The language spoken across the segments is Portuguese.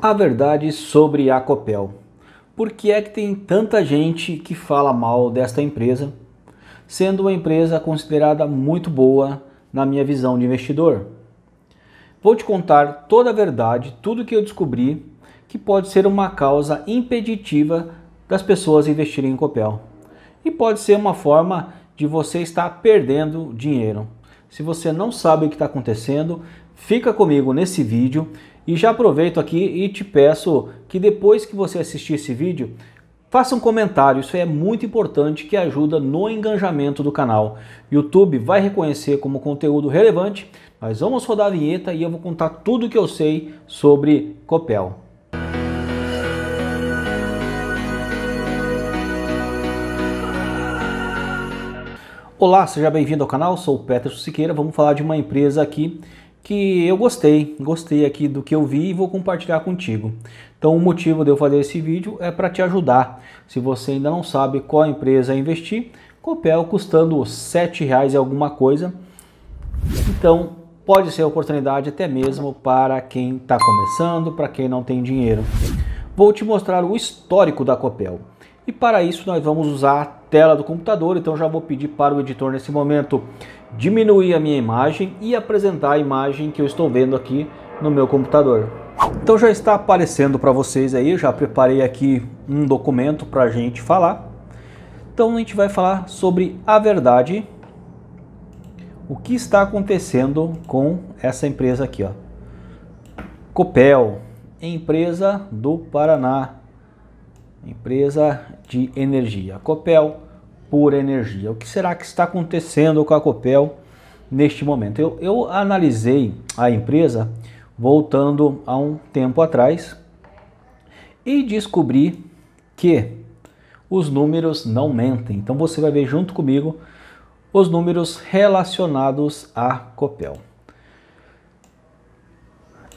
A verdade sobre a Copel. Por que é que tem tanta gente que fala mal desta empresa, sendo uma empresa considerada muito boa na minha visão de investidor? Vou te contar toda a verdade, tudo que eu descobri que pode ser uma causa impeditiva das pessoas investirem em Copel. E pode ser uma forma de você estar perdendo dinheiro. Se você não sabe o que está acontecendo, fica comigo nesse vídeo e já aproveito aqui e te peço que depois que você assistir esse vídeo, faça um comentário, isso é muito importante que ajuda no engajamento do canal. YouTube vai reconhecer como conteúdo relevante, mas vamos rodar a vinheta e eu vou contar tudo o que eu sei sobre Copel. Olá, seja bem-vindo ao canal, sou o Peterson Siqueira, vamos falar de uma empresa aqui que eu gostei, gostei aqui do que eu vi e vou compartilhar contigo. Então o motivo de eu fazer esse vídeo é para te ajudar. Se você ainda não sabe qual empresa investir, Copel custando R$7,00 e alguma coisa, então pode ser oportunidade até mesmo para quem está começando, para quem não tem dinheiro. Vou te mostrar o histórico da Copel. E para isso nós vamos usar tela do computador, então já vou pedir para o editor nesse momento diminuir a minha imagem e apresentar a imagem que eu estou vendo aqui no meu computador. Então já está aparecendo para vocês aí, já preparei aqui um documento para a gente falar. Então a gente vai falar sobre a verdade, o que está acontecendo com essa empresa aqui, ó. Copel, empresa do Paraná, empresa de energia, Copel por energia. O que será que está acontecendo com a Copel neste momento? Eu, eu analisei a empresa voltando a um tempo atrás e descobri que os números não mentem. Então você vai ver junto comigo os números relacionados à Copel.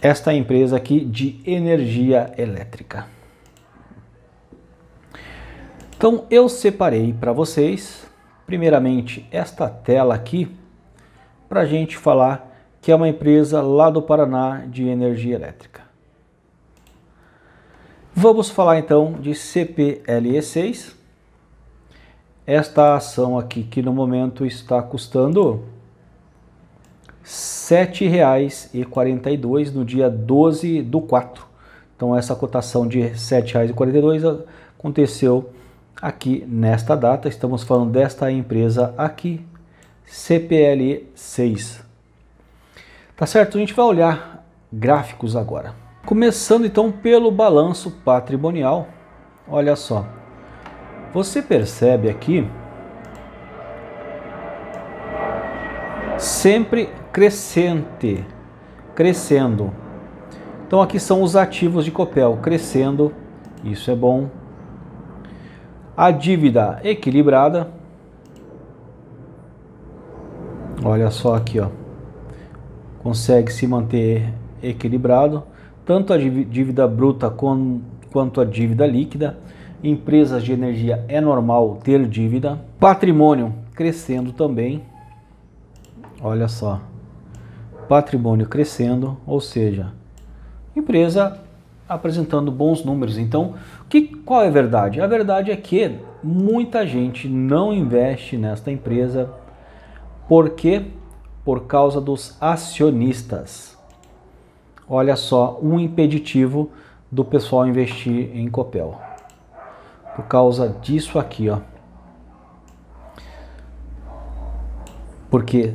Esta empresa aqui de energia elétrica. Então eu separei para vocês, primeiramente, esta tela aqui, para a gente falar que é uma empresa lá do Paraná de energia elétrica. Vamos falar então de CPLE6. Esta ação aqui, que no momento está custando R$ 7,42 no dia 12 do 4. Então essa cotação de R$ 7,42 aconteceu aqui nesta data, estamos falando desta empresa aqui, CPLE 6. Tá certo? A gente vai olhar gráficos agora. Começando então pelo balanço patrimonial. Olha só. Você percebe aqui sempre crescente, crescendo. Então aqui são os ativos de Copel crescendo, isso é bom. A dívida equilibrada. Olha só aqui, ó. Consegue se manter equilibrado. Tanto a dívida bruta quanto a dívida líquida. Empresas de energia é normal ter dívida. Patrimônio crescendo também. Olha só. Patrimônio crescendo, ou seja, empresa apresentando bons números. Então, que, qual é a verdade? A verdade é que muita gente não investe nesta empresa porque por causa dos acionistas. Olha só um impeditivo do pessoal investir em Copel. Por causa disso aqui, ó. Porque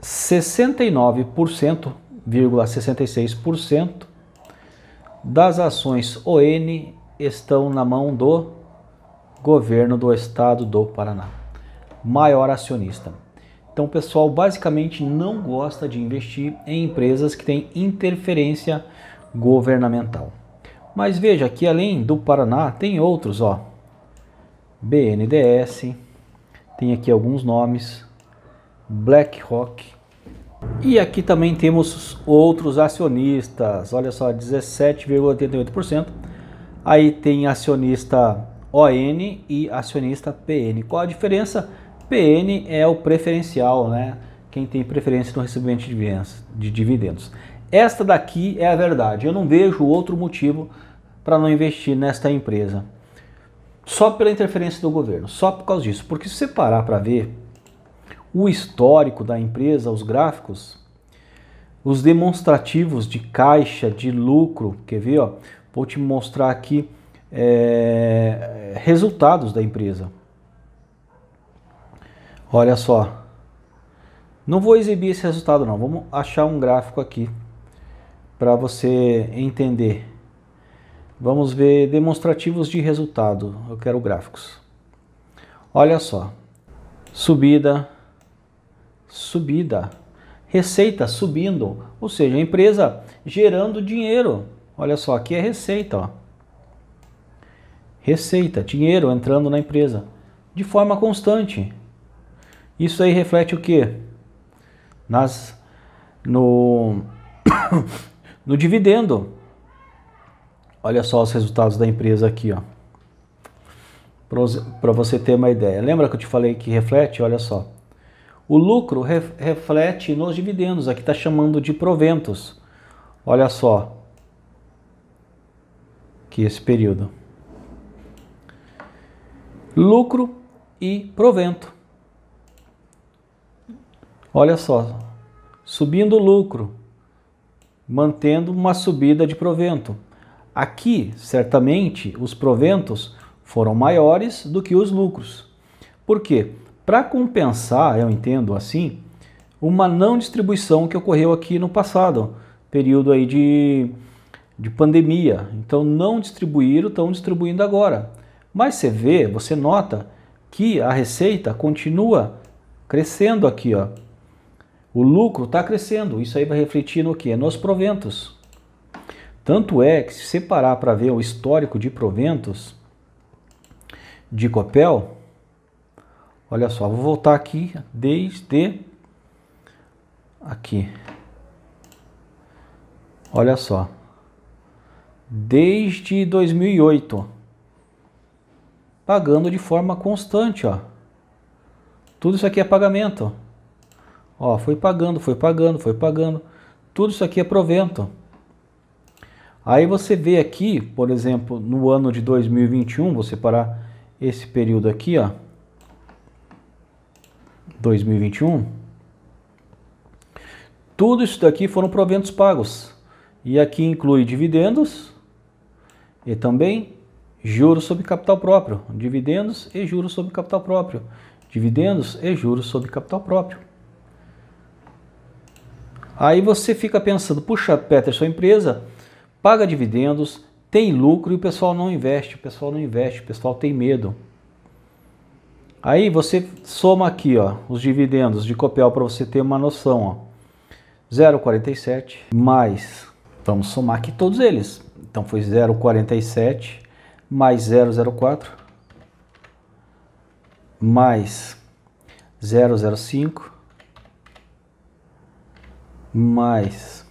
69,66% das ações ON estão na mão do governo do estado do Paraná, maior acionista. Então o pessoal basicamente não gosta de investir em empresas que têm interferência governamental. Mas veja que além do Paraná tem outros, ó. BNDS tem aqui alguns nomes, BlackRock, e aqui também temos outros acionistas, olha só, 17,88%. Aí tem acionista ON e acionista PN. Qual a diferença? PN é o preferencial, né? Quem tem preferência no recebimento de dividendos. Esta daqui é a verdade. Eu não vejo outro motivo para não investir nesta empresa. Só pela interferência do governo, só por causa disso. Porque se você parar para ver, o histórico da empresa, os gráficos, os demonstrativos de caixa, de lucro, quer ver? Ó, vou te mostrar aqui é, resultados da empresa. Olha só, não vou exibir esse resultado não, vamos achar um gráfico aqui para você entender. Vamos ver demonstrativos de resultado, eu quero gráficos. Olha só, subida, subida. Receita subindo, ou seja, a empresa gerando dinheiro. Olha só, aqui é receita, ó. Receita, dinheiro entrando na empresa de forma constante. Isso aí reflete o que? Nas no no dividendo. Olha só os resultados da empresa aqui, ó. Para você ter uma ideia. Lembra que eu te falei que reflete? Olha só. O lucro reflete nos dividendos, aqui está chamando de proventos. Olha só, que esse período. Lucro e provento. Olha só, subindo o lucro, mantendo uma subida de provento. Aqui, certamente, os proventos foram maiores do que os lucros. Por quê? para compensar, eu entendo assim, uma não distribuição que ocorreu aqui no passado, período aí de, de pandemia. Então não distribuíram, estão distribuindo agora. Mas você vê, você nota que a receita continua crescendo aqui, ó. O lucro está crescendo, isso aí vai refletir no que? Nos proventos. Tanto é que se separar para ver o histórico de proventos de Copel, Olha só, vou voltar aqui desde aqui. Olha só. Desde 2008. Pagando de forma constante, ó. Tudo isso aqui é pagamento. Ó, foi pagando, foi pagando, foi pagando. Tudo isso aqui é provento. Aí você vê aqui, por exemplo, no ano de 2021, vou separar esse período aqui, ó. 2021, tudo isso daqui foram proventos pagos. E aqui inclui dividendos e também juros sobre capital próprio. Dividendos e juros sobre capital próprio. Dividendos e juros sobre capital próprio. Aí você fica pensando, puxa, Peter, sua empresa paga dividendos, tem lucro e o pessoal não investe, o pessoal não investe, o pessoal tem medo. Aí você soma aqui ó, os dividendos de Copel para você ter uma noção. 0,47 mais, vamos somar aqui todos eles. Então foi 0,47 mais 0,04 mais 0,05 mais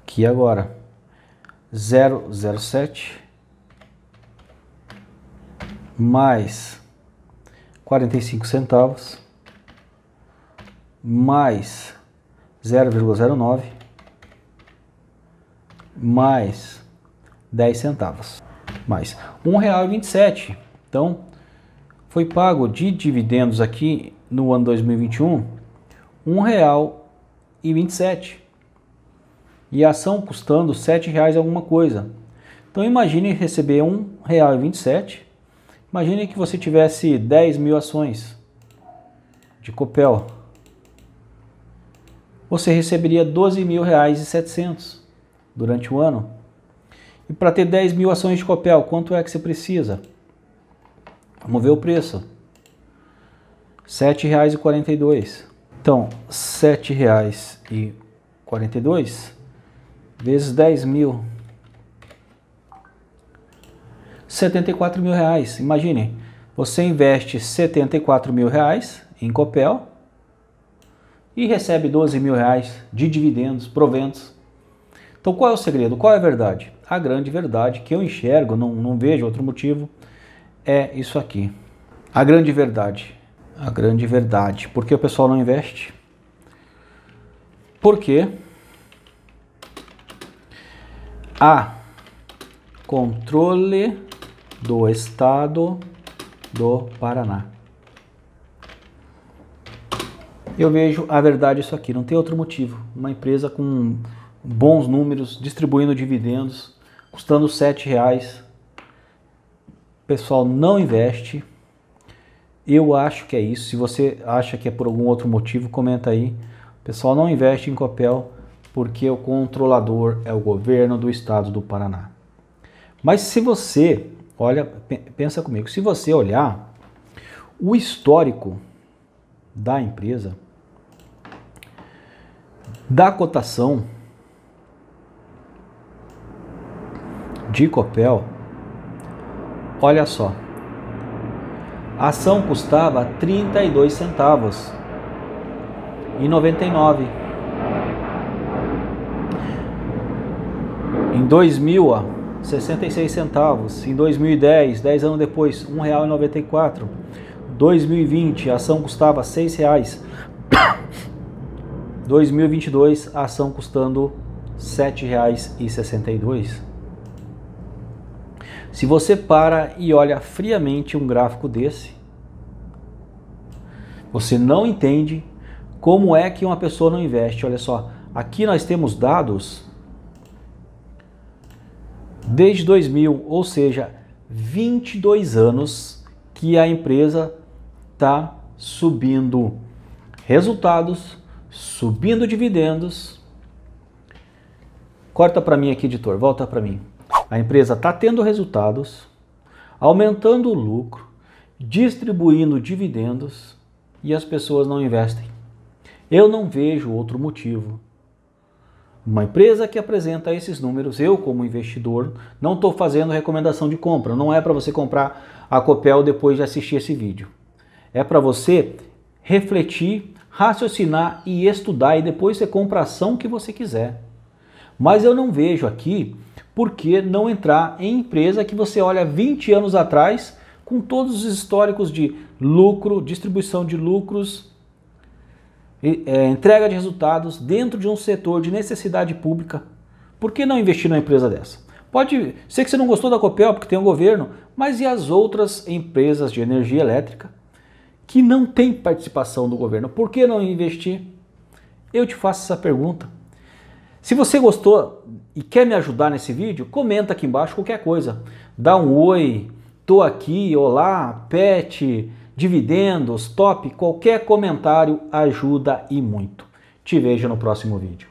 aqui agora 007 mais 45 centavos mais 0,09 mais 10 centavos mais R$ 1,27. Então, foi pago de dividendos aqui no ano 2021 R$ 1,27. E a ação custando R$ 7,00 alguma coisa. Então imagine receber R$ 1,27 Imagine que você tivesse 10 mil ações de Copel. Você receberia 12 mil reais e 700 durante o ano. E para ter 10 mil ações de Copel, quanto é que você precisa? Vamos ver o preço. R$ 7,42. Então, R$ 7,42 vezes 10 mil 74 mil reais. Imagine, você investe 74 mil reais em Copel e recebe 12 mil reais de dividendos, proventos. Então qual é o segredo? Qual é a verdade? A grande verdade que eu enxergo, não, não vejo outro motivo, é isso aqui. A grande verdade. A grande verdade. Por que o pessoal não investe? Porque a controle do Estado do Paraná. Eu vejo a verdade isso aqui, não tem outro motivo. Uma empresa com bons números, distribuindo dividendos, custando R$ reais. O pessoal não investe. Eu acho que é isso. Se você acha que é por algum outro motivo, comenta aí. O pessoal não investe em Copel porque o controlador é o governo do estado do Paraná. Mas se você Olha, pensa comigo, se você olhar o histórico da empresa, da cotação de Copel, olha só. A ação custava 32 centavos e 99. Em 2000, 66 centavos. Em 2010, 10 anos depois, R$ 1,94. 2020, a ação custava R$ 6,00. 2022, a ação custando R$ 7,62. Se você para e olha friamente um gráfico desse, você não entende como é que uma pessoa não investe. Olha só, aqui nós temos dados desde 2000, ou seja, 22 anos que a empresa está subindo resultados, subindo dividendos. Corta para mim aqui, editor, volta para mim. A empresa está tendo resultados, aumentando o lucro, distribuindo dividendos e as pessoas não investem. Eu não vejo outro motivo uma empresa que apresenta esses números, eu como investidor, não estou fazendo recomendação de compra. Não é para você comprar a Copel depois de assistir esse vídeo. É para você refletir, raciocinar e estudar e depois você compra a ação que você quiser. Mas eu não vejo aqui por que não entrar em empresa que você olha 20 anos atrás com todos os históricos de lucro, distribuição de lucros é, entrega de resultados dentro de um setor de necessidade pública. Por que não investir numa empresa dessa? Pode ser que você não gostou da Copel porque tem um governo, mas e as outras empresas de energia elétrica que não têm participação do governo? Por que não investir? Eu te faço essa pergunta. Se você gostou e quer me ajudar nesse vídeo, comenta aqui embaixo qualquer coisa. Dá um oi, tô aqui, olá, pet, dividendos, top, qualquer comentário ajuda e muito. Te vejo no próximo vídeo.